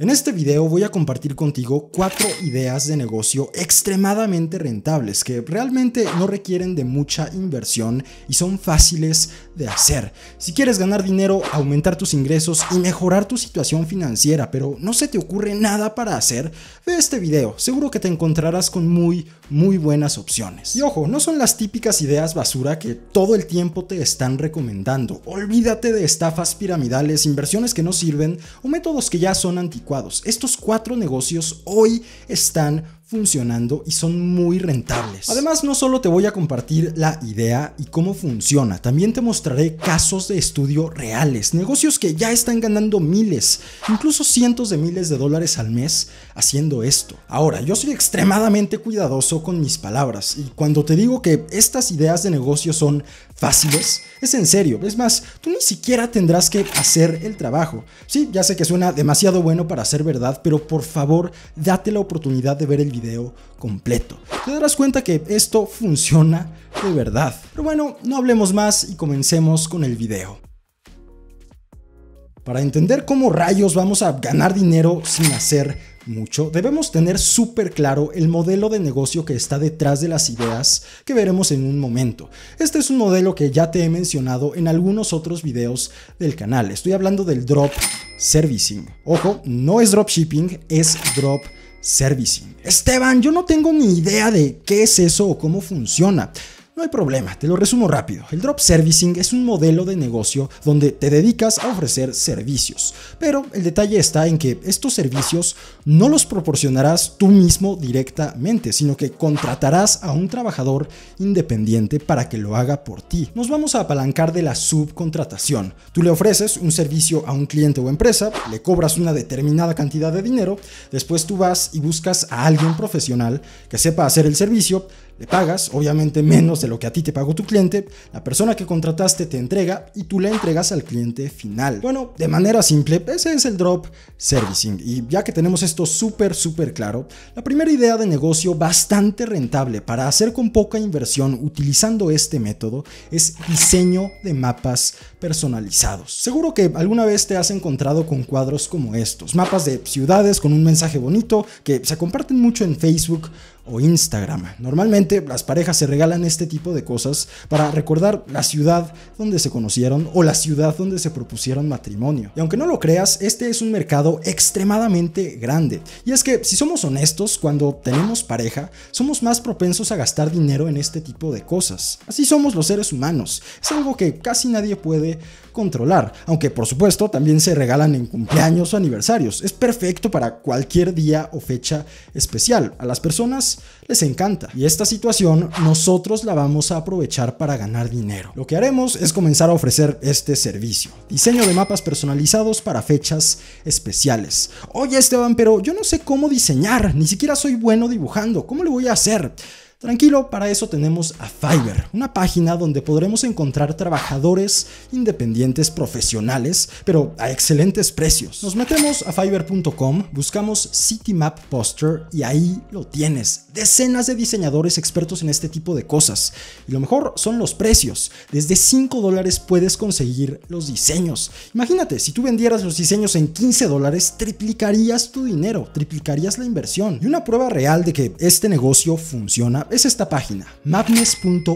En este video voy a compartir contigo cuatro ideas de negocio extremadamente rentables que realmente no requieren de mucha inversión y son fáciles de hacer. Si quieres ganar dinero, aumentar tus ingresos y mejorar tu situación financiera, pero no se te ocurre nada para hacer, ve este video, seguro que te encontrarás con muy, muy buenas opciones. Y ojo, no son las típicas ideas basura que todo el tiempo te están recomendando. Olvídate de estafas piramidales, inversiones que no sirven o métodos que ya son anti estos cuatro negocios hoy están funcionando y son muy rentables. Además, no solo te voy a compartir la idea y cómo funciona, también te mostraré casos de estudio reales, negocios que ya están ganando miles, incluso cientos de miles de dólares al mes haciendo esto. Ahora, yo soy extremadamente cuidadoso con mis palabras y cuando te digo que estas ideas de negocio son fáciles, es en serio. Es más, tú ni siquiera tendrás que hacer el trabajo. Sí, ya sé que suena demasiado bueno para ser verdad, pero por favor, date la oportunidad de ver el video completo. Te darás cuenta que esto funciona de verdad. Pero bueno, no hablemos más y comencemos con el video. Para entender cómo rayos vamos a ganar dinero sin hacer mucho, debemos tener súper claro el modelo de negocio que está detrás de las ideas que veremos en un momento. Este es un modelo que ya te he mencionado en algunos otros videos del canal. Estoy hablando del drop servicing. Ojo, no es dropshipping, es drop servicing. Esteban, yo no tengo ni idea de qué es eso o cómo funciona. No hay problema, te lo resumo rápido. El drop servicing es un modelo de negocio donde te dedicas a ofrecer servicios, pero el detalle está en que estos servicios no los proporcionarás tú mismo directamente, sino que contratarás a un trabajador independiente para que lo haga por ti. Nos vamos a apalancar de la subcontratación. Tú le ofreces un servicio a un cliente o empresa, le cobras una determinada cantidad de dinero, después tú vas y buscas a alguien profesional que sepa hacer el servicio, le pagas, obviamente, menos de lo que a ti te pagó tu cliente, la persona que contrataste te entrega y tú le entregas al cliente final. Bueno, de manera simple, ese es el drop servicing. Y ya que tenemos esto súper, súper claro, la primera idea de negocio bastante rentable para hacer con poca inversión utilizando este método es diseño de mapas personalizados. Seguro que alguna vez te has encontrado con cuadros como estos, mapas de ciudades con un mensaje bonito que se comparten mucho en Facebook o Instagram. Normalmente las parejas se regalan este tipo de cosas para recordar la ciudad donde se conocieron o la ciudad donde se propusieron matrimonio. Y aunque no lo creas, este es un mercado extremadamente grande. Y es que si somos honestos, cuando tenemos pareja, somos más propensos a gastar dinero en este tipo de cosas. Así somos los seres humanos. Es algo que casi nadie puede controlar. Aunque por supuesto también se regalan en cumpleaños o aniversarios. Es perfecto para cualquier día o fecha especial. A las personas les encanta. Y esta situación nosotros la vamos a aprovechar para ganar dinero. Lo que haremos es comenzar a ofrecer este servicio. Diseño de mapas personalizados para fechas especiales. Oye Esteban, pero yo no sé cómo diseñar, ni siquiera soy bueno dibujando, ¿cómo le voy a hacer? Tranquilo, para eso tenemos a Fiverr, una página donde podremos encontrar trabajadores independientes profesionales, pero a excelentes precios. Nos metemos a fiverr.com, buscamos City Map Poster y ahí lo tienes. Decenas de diseñadores expertos en este tipo de cosas. Y lo mejor son los precios. Desde 5 dólares puedes conseguir los diseños. Imagínate, si tú vendieras los diseños en 15 dólares, triplicarías tu dinero, triplicarías la inversión. Y una prueba real de que este negocio funciona es esta página, mapnes.io.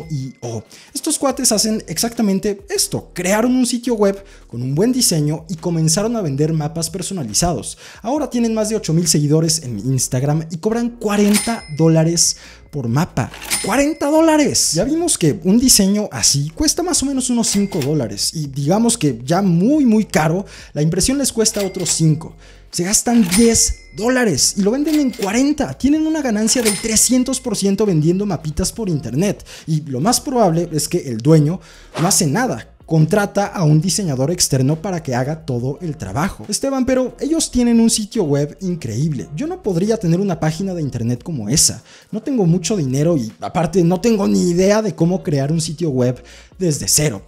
Estos cuates hacen exactamente esto, crearon un sitio web con un buen diseño y comenzaron a vender mapas personalizados. Ahora tienen más de 8000 seguidores en Instagram y cobran 40 dólares por mapa. ¡40 dólares! Ya vimos que un diseño así cuesta más o menos unos 5 dólares y digamos que ya muy muy caro, la impresión les cuesta otros 5 se gastan 10 dólares y lo venden en 40. Tienen una ganancia del 300% vendiendo mapitas por internet. Y lo más probable es que el dueño no hace nada. Contrata a un diseñador externo para que haga todo el trabajo. Esteban, pero ellos tienen un sitio web increíble. Yo no podría tener una página de internet como esa. No tengo mucho dinero y aparte no tengo ni idea de cómo crear un sitio web desde cero.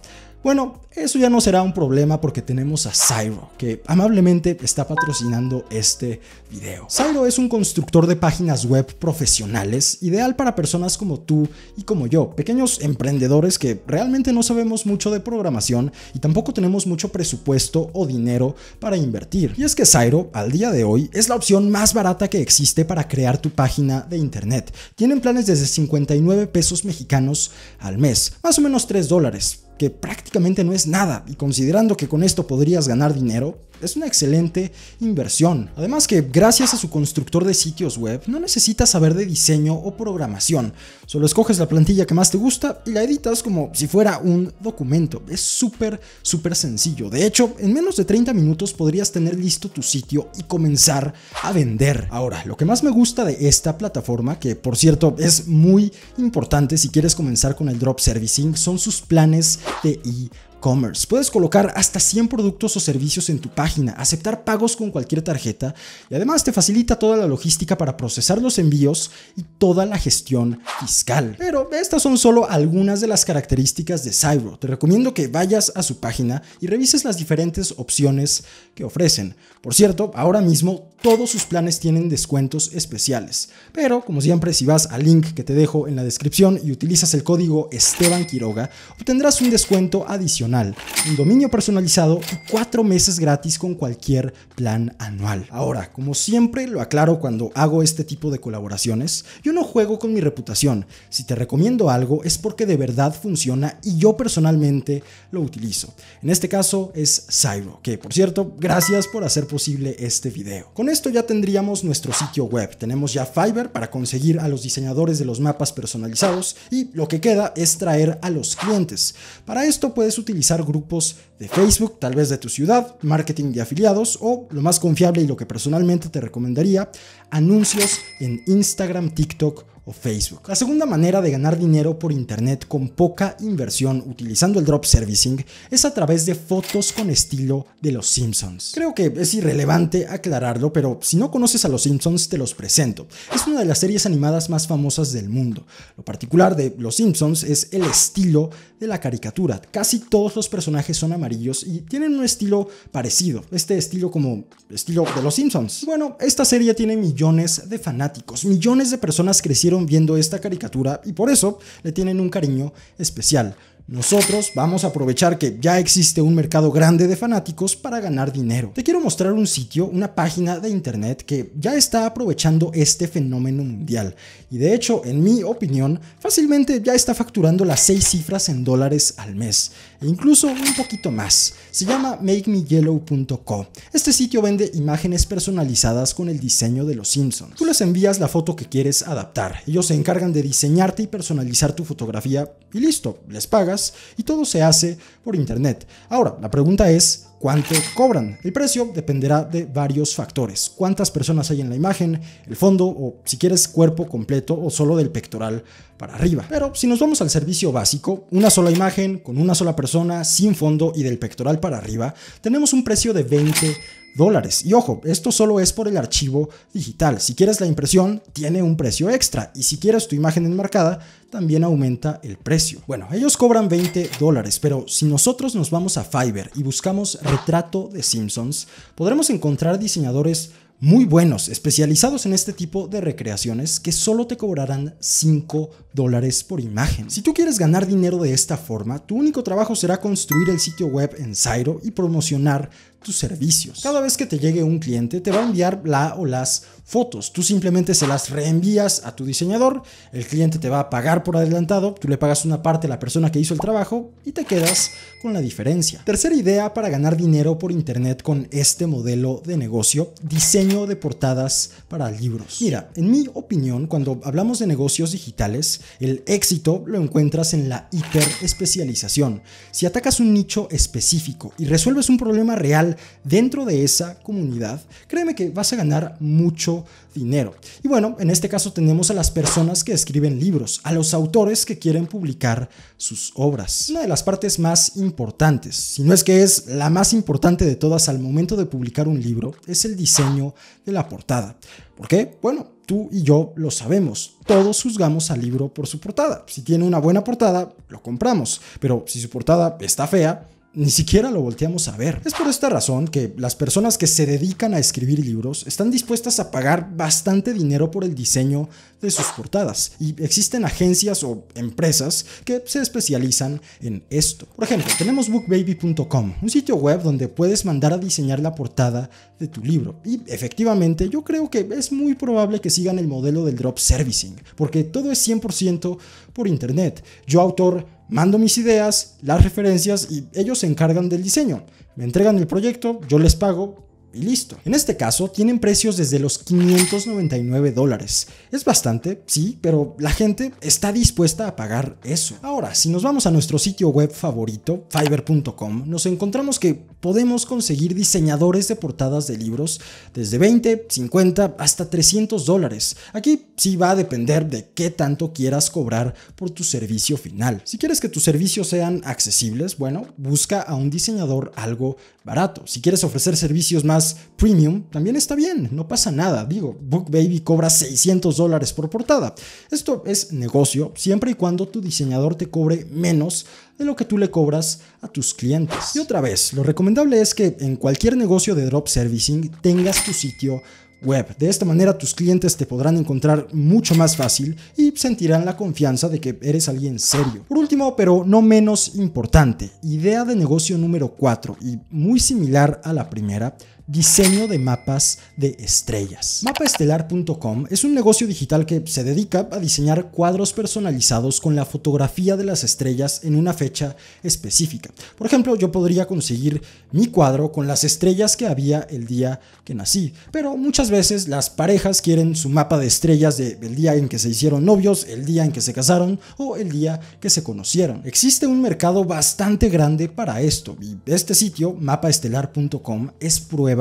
Bueno, eso ya no será un problema porque tenemos a Cyro, que amablemente está patrocinando este video. Cyro es un constructor de páginas web profesionales, ideal para personas como tú y como yo, pequeños emprendedores que realmente no sabemos mucho de programación y tampoco tenemos mucho presupuesto o dinero para invertir. Y es que Cyro, al día de hoy, es la opción más barata que existe para crear tu página de internet. Tienen planes desde 59 pesos mexicanos al mes, más o menos 3 dólares que prácticamente no es nada y considerando que con esto podrías ganar dinero, es una excelente inversión. Además que gracias a su constructor de sitios web no necesitas saber de diseño o programación, solo escoges la plantilla que más te gusta y la editas como si fuera un documento. Es súper, súper sencillo. De hecho, en menos de 30 minutos podrías tener listo tu sitio y comenzar a vender. Ahora, lo que más me gusta de esta plataforma, que por cierto es muy importante si quieres comenzar con el drop servicing, son sus planes de e-commerce. Puedes colocar hasta 100 productos o servicios en tu página, aceptar pagos con cualquier tarjeta y además te facilita toda la logística para procesar los envíos y toda la gestión fiscal. Pero estas son solo algunas de las características de Cyro. Te recomiendo que vayas a su página y revises las diferentes opciones que ofrecen. Por cierto, ahora mismo todos sus planes tienen descuentos especiales. Pero, como siempre, si vas al link que te dejo en la descripción y utilizas el código Esteban Quiroga, obtendrás un descuento adicional, un dominio personalizado y cuatro meses gratis con cualquier plan anual. Ahora, como siempre lo aclaro cuando hago este tipo de colaboraciones, yo no juego con mi reputación. Si te recomiendo algo es porque de verdad funciona y yo personalmente lo utilizo. En este caso es Cyro, que por cierto, gracias por hacer posible este video esto ya tendríamos nuestro sitio web. Tenemos ya Fiverr para conseguir a los diseñadores de los mapas personalizados y lo que queda es traer a los clientes. Para esto puedes utilizar grupos de Facebook, tal vez de tu ciudad, marketing de afiliados o lo más confiable y lo que personalmente te recomendaría, anuncios en Instagram, TikTok Facebook. La segunda manera de ganar dinero por Internet con poca inversión utilizando el drop servicing es a través de fotos con estilo de los Simpsons. Creo que es irrelevante aclararlo, pero si no conoces a los Simpsons te los presento. Es una de las series animadas más famosas del mundo. Lo particular de los Simpsons es el estilo de la caricatura. Casi todos los personajes son amarillos y tienen un estilo parecido. Este estilo como estilo de los Simpsons. Bueno, esta serie tiene millones de fanáticos, millones de personas crecieron viendo esta caricatura y por eso le tienen un cariño especial. Nosotros vamos a aprovechar que ya existe un mercado grande de fanáticos para ganar dinero. Te quiero mostrar un sitio, una página de internet que ya está aprovechando este fenómeno mundial y de hecho, en mi opinión, fácilmente ya está facturando las 6 cifras en dólares al mes e incluso un poquito más. Se llama makemeyellow.co. Este sitio vende imágenes personalizadas con el diseño de los Simpsons. Tú les envías la foto que quieres adaptar. Ellos se encargan de diseñarte y personalizar tu fotografía y listo, les pagas y todo se hace por internet. Ahora, la pregunta es, ¿cuánto cobran? El precio dependerá de varios factores, cuántas personas hay en la imagen, el fondo o si quieres cuerpo completo o solo del pectoral para arriba. Pero si nos vamos al servicio básico, una sola imagen con una sola persona, sin fondo y del pectoral para arriba, tenemos un precio de 20 dólares. Y ojo, esto solo es por el archivo digital. Si quieres la impresión, tiene un precio extra. Y si quieres tu imagen enmarcada, también aumenta el precio. Bueno, ellos cobran 20 dólares, pero si nosotros nos vamos a Fiverr y buscamos retrato de Simpsons, podremos encontrar diseñadores muy buenos, especializados en este tipo de recreaciones que solo te cobrarán 5 dólares por imagen. Si tú quieres ganar dinero de esta forma, tu único trabajo será construir el sitio web en Zyro y promocionar tus servicios. Cada vez que te llegue un cliente te va a enviar la o las fotos. Tú simplemente se las reenvías a tu diseñador, el cliente te va a pagar por adelantado, tú le pagas una parte a la persona que hizo el trabajo y te quedas con la diferencia. Tercera idea para ganar dinero por internet con este modelo de negocio, diseño de portadas para libros. Mira, en mi opinión, cuando hablamos de negocios digitales, el éxito lo encuentras en la hiperespecialización. Si atacas un nicho específico y resuelves un problema real dentro de esa comunidad, créeme que vas a ganar mucho dinero. Y bueno, en este caso tenemos a las personas que escriben libros, a los autores que quieren publicar sus obras. Una de las partes más importantes, si no es que es la más importante de todas al momento de publicar un libro, es el diseño de la portada. ¿Por qué? Bueno, tú y yo lo sabemos. Todos juzgamos al libro por su portada. Si tiene una buena portada, lo compramos. Pero si su portada está fea, ni siquiera lo volteamos a ver. Es por esta razón que las personas que se dedican a escribir libros están dispuestas a pagar bastante dinero por el diseño de sus portadas y existen agencias o empresas que se especializan en esto. Por ejemplo, tenemos bookbaby.com, un sitio web donde puedes mandar a diseñar la portada de tu libro y efectivamente yo creo que es muy probable que sigan el modelo del drop servicing porque todo es 100% por internet. Yo autor mando mis ideas, las referencias y ellos se encargan del diseño. Me entregan el proyecto, yo les pago, y listo. En este caso, tienen precios desde los 599 dólares. Es bastante, sí, pero la gente está dispuesta a pagar eso. Ahora, si nos vamos a nuestro sitio web favorito, fiverr.com, nos encontramos que podemos conseguir diseñadores de portadas de libros desde 20, 50 hasta 300 dólares. Aquí sí va a depender de qué tanto quieras cobrar por tu servicio final. Si quieres que tus servicios sean accesibles, bueno, busca a un diseñador algo barato. Si quieres ofrecer servicios más premium, también está bien, no pasa nada. Digo, Book Baby cobra 600 dólares por portada. Esto es negocio siempre y cuando tu diseñador te cobre menos de lo que tú le cobras a tus clientes. Y otra vez, lo recomendable es que en cualquier negocio de drop servicing tengas tu sitio web. De esta manera tus clientes te podrán encontrar mucho más fácil y sentirán la confianza de que eres alguien serio. Por último, pero no menos importante, idea de negocio número 4 y muy similar a la primera, diseño de mapas de estrellas. Mapaestelar.com es un negocio digital que se dedica a diseñar cuadros personalizados con la fotografía de las estrellas en una fecha específica. Por ejemplo, yo podría conseguir mi cuadro con las estrellas que había el día que nací, pero muchas veces las parejas quieren su mapa de estrellas del día en que se hicieron novios, el día en que se casaron o el día que se conocieron. Existe un mercado bastante grande para esto y este sitio, mapaestelar.com, es prueba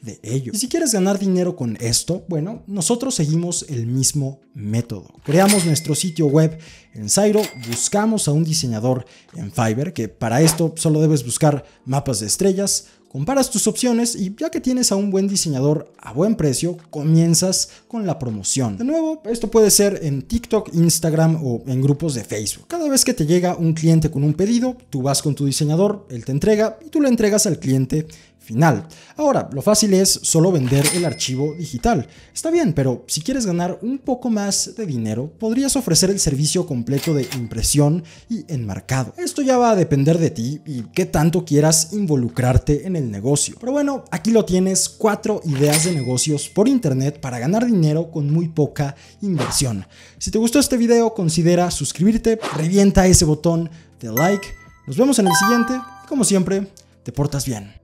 de ello. Y si quieres ganar dinero con esto, bueno, nosotros seguimos el mismo método. Creamos nuestro sitio web en Zyro, buscamos a un diseñador en Fiverr, que para esto solo debes buscar mapas de estrellas, comparas tus opciones y ya que tienes a un buen diseñador a buen precio, comienzas con la promoción. De nuevo, esto puede ser en TikTok, Instagram o en grupos de Facebook. Cada vez que te llega un cliente con un pedido, tú vas con tu diseñador, él te entrega y tú le entregas al cliente final. Ahora, lo fácil es solo vender el archivo digital. Está bien, pero si quieres ganar un poco más de dinero, podrías ofrecer el servicio completo de impresión y enmarcado. Esto ya va a depender de ti y qué tanto quieras involucrarte en el negocio. Pero bueno, aquí lo tienes, cuatro ideas de negocios por internet para ganar dinero con muy poca inversión. Si te gustó este video, considera suscribirte, revienta ese botón de like. Nos vemos en el siguiente. Como siempre, te portas bien.